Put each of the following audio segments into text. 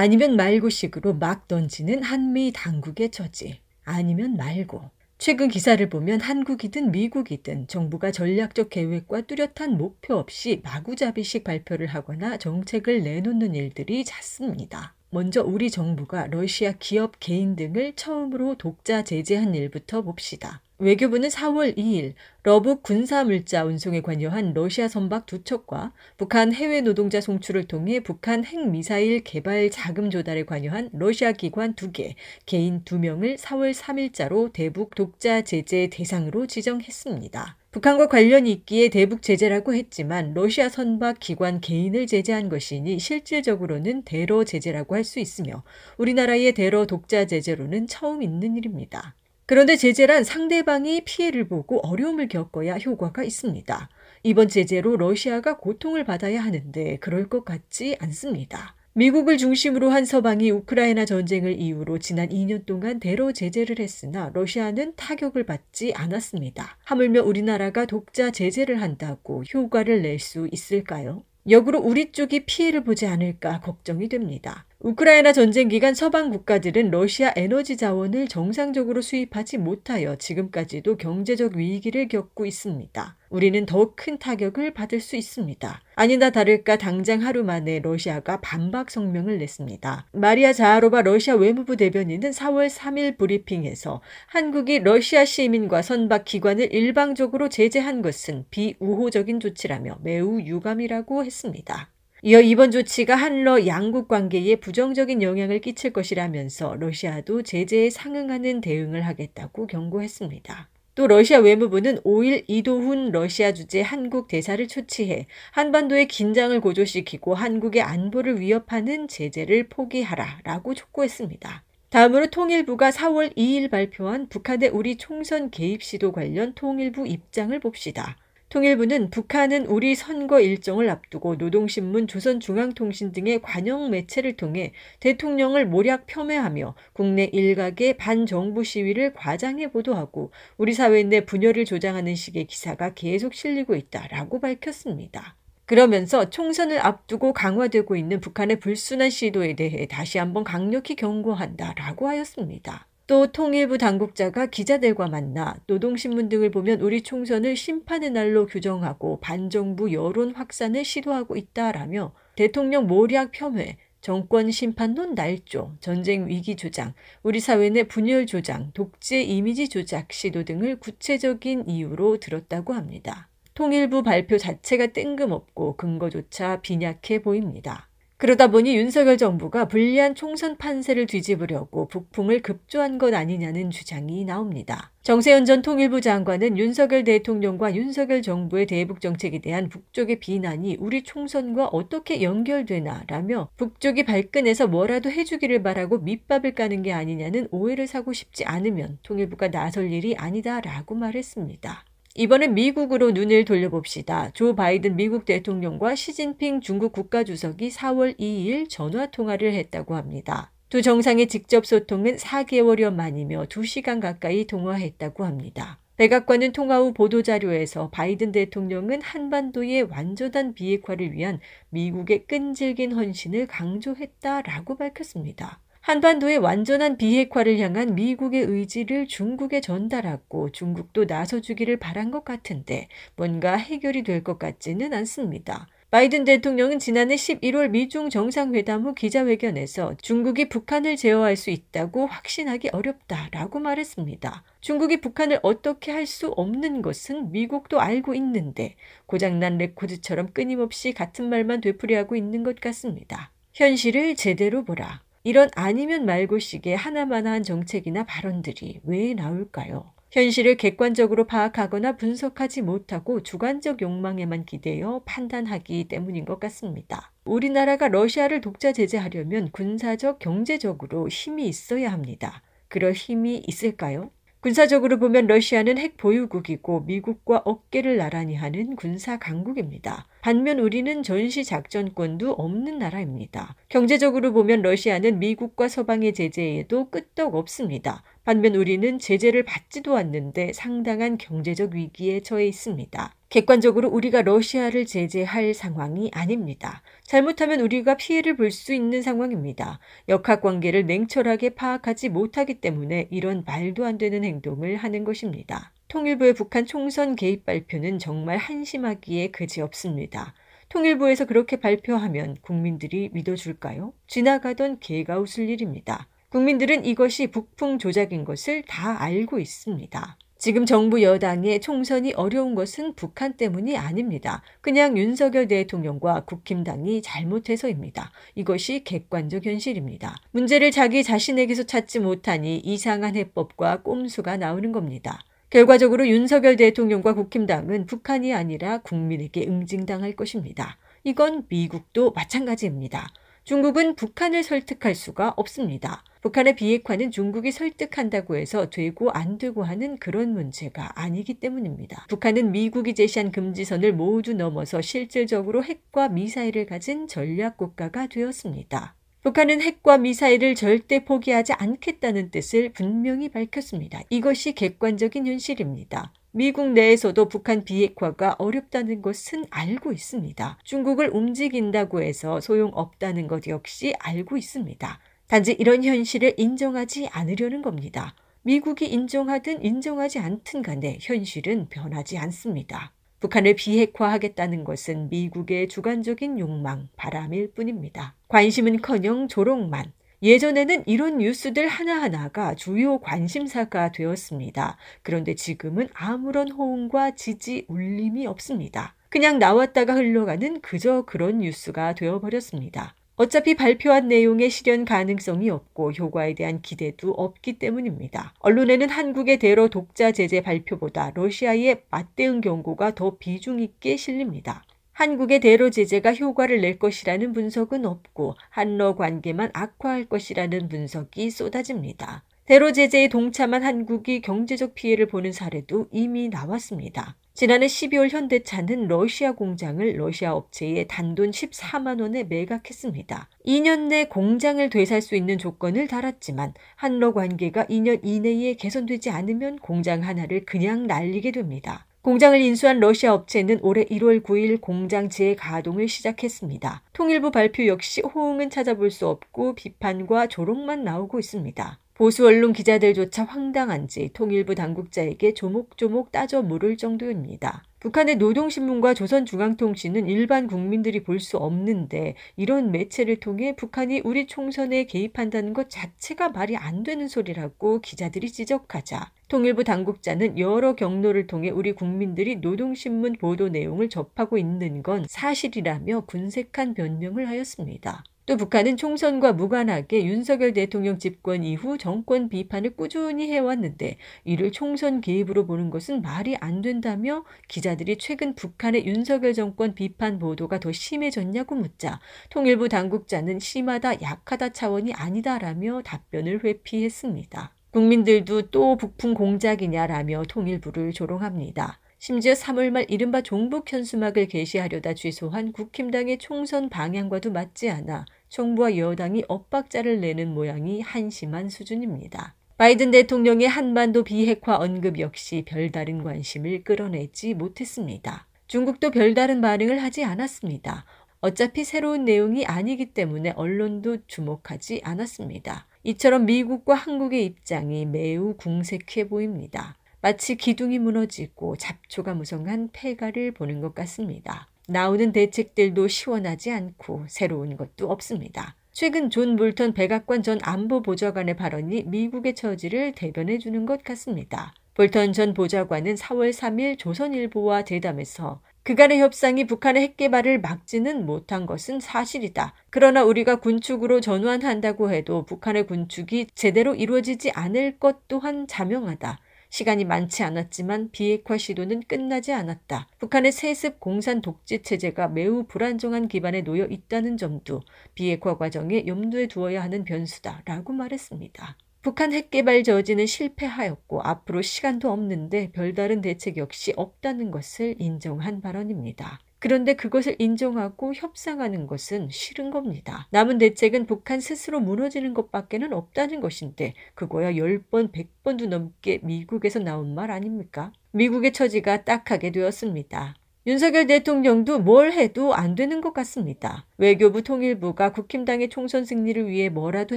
아니면 말고식으로 막 던지는 한미 당국의 처지, 아니면 말고. 최근 기사를 보면 한국이든 미국이든 정부가 전략적 계획과 뚜렷한 목표 없이 마구잡이식 발표를 하거나 정책을 내놓는 일들이 잦습니다. 먼저 우리 정부가 러시아 기업 개인 등을 처음으로 독자 제재한 일부터 봅시다. 외교부는 4월 2일 러브 군사 물자 운송에 관여한 러시아 선박 두 척과 북한 해외 노동자 송출을 통해 북한 핵미사일 개발 자금 조달에 관여한 러시아 기관 두 개, 개인 두명을 4월 3일자로 대북 독자 제재 대상으로 지정했습니다. 북한과 관련이 있기에 대북 제재라고 했지만 러시아 선박 기관 개인을 제재한 것이니 실질적으로는 대러 제재라고 할 수 있으며 우리나라의 대러 독자 제재로는 처음 있는 일입니다. 그런데 제재란 상대방이 피해를 보고 어려움을 겪어야 효과가 있습니다. 이번 제재로 러시아가 고통을 받아야 하는데 그럴 것 같지 않습니다. 미국을 중심으로 한 서방이 우크라이나 전쟁을 이유로 지난 2년 동안 대로 제재를 했으나 러시아는 타격을 받지 않았습니다. 하물며 우리나라가 독자 제재를 한다고 효과를 낼 수 있을까요? 역으로 우리 쪽이 피해를 보지 않을까 걱정이 됩니다. 우크라이나 전쟁 기간 서방 국가들은 러시아 에너지 자원을 정상적으로 수입하지 못하여 지금까지도 경제적 위기를 겪고 있습니다. 우리는 더 큰 타격을 받을 수 있습니다. 아니나 다를까 당장 하루 만에 러시아가 반박 성명을 냈습니다. 마리아 자하로바 러시아 외무부 대변인은 4월 3일 브리핑에서 한국이 러시아 시민과 선박 기관을 일방적으로 제재한 것은 비우호적인 조치라며 매우 유감이라고 했습니다. 이어 이번 조치가 한러 양국 관계에 부정적인 영향을 끼칠 것이라면서 러시아도 제재에 상응하는 대응을 하겠다고 경고했습니다. 또 러시아 외무부는 5일 이도훈 러시아 주재 한국 대사를 초치해 한반도의 긴장을 고조시키고 한국의 안보를 위협하는 제재를 포기하라 라고 촉구했습니다. 다음으로 통일부가 4월 2일 발표한 북한의 우리 총선 개입 시도 관련 통일부 입장을 봅시다. 통일부는 북한은 우리 선거 일정을 앞두고 노동신문, 조선중앙통신 등의 관영 매체를 통해 대통령을 모략 폄훼하며 국내 일각의 반정부 시위를 과장해 보도하고 우리 사회 내 분열을 조장하는 식의 기사가 계속 실리고 있다라고 밝혔습니다. 그러면서 총선을 앞두고 강화되고 있는 북한의 불순한 시도에 대해 다시 한번 강력히 경고한다라고 하였습니다. 또 통일부 당국자가 기자들과 만나 노동신문 등을 보면 우리 총선을 심판의 날로 규정하고 반정부 여론 확산을 시도하고 있다라며 대통령 모략 폄훼, 정권 심판론 날조, 전쟁 위기 조장, 우리 사회 내 분열 조장, 독재 이미지 조작 시도 등을 구체적인 이유로 들었다고 합니다. 통일부 발표 자체가 뜬금없고 근거조차 빈약해 보입니다. 그러다 보니 윤석열 정부가 불리한 총선 판세를 뒤집으려고 북풍을 급조한 것 아니냐는 주장이 나옵니다. 정세현 전 통일부 장관은 윤석열 대통령과 윤석열 정부의 대북 정책에 대한 북쪽의 비난이 우리 총선과 어떻게 연결되나라며 북쪽이 발끈해서 뭐라도 해주기를 바라고 밑밥을 까는 게 아니냐는 오해를 사고 싶지 않으면 통일부가 나설 일이 아니다라고 말했습니다. 이번엔 미국으로 눈을 돌려봅시다. 조 바이든 미국 대통령과 시진핑 중국 국가주석이 4월 2일 전화통화를 했다고 합니다. 두 정상의 직접 소통은 4개월여 만이며 2시간 가까이 통화했다고 합니다. 백악관은 통화 후 보도자료에서 바이든 대통령은 한반도의 완전한 비핵화를 위한 미국의 끈질긴 헌신을 강조했다라고 밝혔습니다. 한반도의 완전한 비핵화를 향한 미국의 의지를 중국에 전달하고 중국도 나서주기를 바란 것 같은데 뭔가 해결이 될 것 같지는 않습니다. 바이든 대통령은 지난해 11월 미중 정상회담 후 기자회견에서 중국이 북한을 제어할 수 있다고 확신하기 어렵다라고 말했습니다. 중국이 북한을 어떻게 할 수 없는 것은 미국도 알고 있는데 고장난 레코드처럼 끊임없이 같은 말만 되풀이하고 있는 것 같습니다. 현실을 제대로 보라. 이런 아니면 말고식의 하나만한 정책이나 발언들이 왜 나올까요? 현실을 객관적으로 파악하거나 분석하지 못하고 주관적 욕망에만 기대어 판단하기 때문인 것 같습니다. 우리나라가 러시아를 독자 제재하려면 군사적, 경제적으로 힘이 있어야 합니다. 그럴 힘이 있을까요? 군사적으로 보면 러시아는 핵 보유국이고 미국과 어깨를 나란히 하는 군사 강국입니다. 반면 우리는 전시 작전권도 없는 나라입니다. 경제적으로 보면 러시아는 미국과 서방의 제재에도 끄떡 없습니다. 반면 우리는 제재를 받지도 않는데 상당한 경제적 위기에 처해 있습니다. 객관적으로 우리가 러시아를 제재할 상황이 아닙니다. 잘못하면 우리가 피해를 볼 수 있는 상황입니다. 역학 관계를 냉철하게 파악하지 못하기 때문에 이런 말도 안 되는 행동을 하는 것입니다. 통일부의 북한 총선 개입 발표는 정말 한심하기에 그지없습니다. 통일부에서 그렇게 발표하면 국민들이 믿어줄까요? 지나가던 개가 웃을 일입니다. 국민들은 이것이 북풍 조작인 것을 다 알고 있습니다. 지금 정부 여당의 총선이 어려운 것은 북한 때문이 아닙니다. 그냥 윤석열 대통령과 국힘당이 잘못해서입니다. 이것이 객관적 현실입니다. 문제를 자기 자신에게서 찾지 못하니 이상한 해법과 꼼수가 나오는 겁니다. 결과적으로 윤석열 대통령과 국힘당은 북한이 아니라 국민에게 응징당할 것입니다. 이건 미국도 마찬가지입니다. 중국은 북한을 설득할 수가 없습니다. 북한의 비핵화는 중국이 설득한다고 해서 되고 안 되고 하는 그런 문제가 아니기 때문입니다. 북한은 미국이 제시한 금지선을 모두 넘어서 실질적으로 핵과 미사일을 가진 전략국가가 되었습니다. 북한은 핵과 미사일을 절대 포기하지 않겠다는 뜻을 분명히 밝혔습니다. 이것이 객관적인 현실입니다. 미국 내에서도 북한 비핵화가 어렵다는 것은 알고 있습니다. 중국을 움직인다고 해서 소용없다는 것 역시 알고 있습니다. 단지 이런 현실을 인정하지 않으려는 겁니다. 미국이 인정하든 인정하지 않든 간에 현실은 변하지 않습니다. 북한을 비핵화하겠다는 것은 미국의 주관적인 욕망, 바람일 뿐입니다. 관심은커녕 조롱만, 예전에는 이런 뉴스들 하나하나가 주요 관심사가 되었습니다. 그런데 지금은 아무런 호응과 지지 울림이 없습니다. 그냥 나왔다가 흘러가는 그저 그런 뉴스가 되어버렸습니다. 어차피 발표한 내용의 실현 가능성이 없고 효과에 대한 기대도 없기 때문입니다. 언론에는 한국의 대로 독자 제재 발표보다 러시아의 맞대응 경고가 더 비중 있게 실립니다. 한국의 대로 제재가 효과를 낼 것이라는 분석은 없고 한러 관계만 악화할 것이라는 분석이 쏟아집니다. 대로 제재에 동참한 한국이 경제적 피해를 보는 사례도 이미 나왔습니다. 지난해 12월 현대차는 러시아 공장을 러시아 업체에 단돈 14만 원에 매각했습니다. 2년 내 공장을 되살 수 있는 조건을 달았지만 한러 관계가 2년 이내에 개선되지 않으면 공장 하나를 그냥 날리게 됩니다. 공장을 인수한 러시아 업체는 올해 1월 9일 공장 재가동을 시작했습니다. 통일부 발표 역시 호응은 찾아볼 수 없고 비판과 조롱만 나오고 있습니다. 보수 언론 기자들조차 황당한지 통일부 당국자에게 조목조목 따져 물을 정도입니다. 북한의 노동신문과 조선중앙통신은 일반 국민들이 볼 수 없는데 이런 매체를 통해 북한이 우리 총선에 개입한다는 것 자체가 말이 안 되는 소리라고 기자들이 지적하자 통일부 당국자는 여러 경로를 통해 우리 국민들이 노동신문 보도 내용을 접하고 있는 건 사실이라며 군색한 변명을 하였습니다. 또 북한은 총선과 무관하게 윤석열 대통령 집권 이후 정권 비판을 꾸준히 해왔는데 이를 총선 개입으로 보는 것은 말이 안 된다며 기자들이 최근 북한의 윤석열 정권 비판 보도가 더 심해졌냐고 묻자 통일부 당국자는 심하다 약하다 차원이 아니다라며 답변을 회피했습니다. 국민들도 또 북풍 공작이냐라며 통일부를 조롱합니다. 심지어 3월 말 이른바 종북 현수막을 게시하려다 취소한 국힘당의 총선 방향과도 맞지 않아 정부와 여당이 엇박자를 내는 모양이 한심한 수준입니다. 바이든 대통령의 한반도 비핵화 언급 역시 별다른 관심을 끌어내지 못했습니다. 중국도 별다른 반응을 하지 않았습니다. 어차피 새로운 내용이 아니기 때문에 언론도 주목하지 않았습니다. 이처럼 미국과 한국의 입장이 매우 궁색해 보입니다. 마치 기둥이 무너지고 잡초가 무성한 폐가를 보는 것 같습니다. 나오는 대책들도 시원하지 않고 새로운 것도 없습니다. 최근 존볼턴 백악관 전 안보보좌관의 발언이 미국의 처지를 대변해 주는 것 같습니다. 볼턴 전 보좌관은 4월 3일 조선일보와 대담에서 그간의 협상이 북한의 핵개발을 막지는 못한 것은 사실이다. 그러나 우리가 군축으로 전환한다고 해도 북한의 군축이 제대로 이루어지지 않을 것 또한 자명하다. 시간이 많지 않았지만 비핵화 시도는 끝나지 않았다. 북한의 세습 공산 독재 체제가 매우 불안정한 기반에 놓여 있다는 점도 비핵화 과정에 염두에 두어야 하는 변수다라고 말했습니다. 북한 핵개발 저지는 실패하였고 앞으로 시간도 없는데 별다른 대책 역시 없다는 것을 인정한 발언입니다. 그런데 그것을 인정하고 협상하는 것은 싫은 겁니다. 남은 대책은 북한 스스로 무너지는 것밖에는 없다는 것인데 그거야 10번, 100번도 넘게 미국에서 나온 말 아닙니까? 미국의 처지가 딱하게 되었습니다. 윤석열 대통령도 뭘 해도 안 되는 것 같습니다. 외교부 통일부가 국힘당의 총선 승리를 위해 뭐라도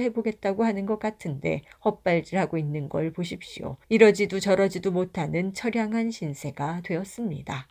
해보겠다고 하는 것 같은데 헛발질하고 있는 걸 보십시오. 이러지도 저러지도 못하는 처량한 신세가 되었습니다.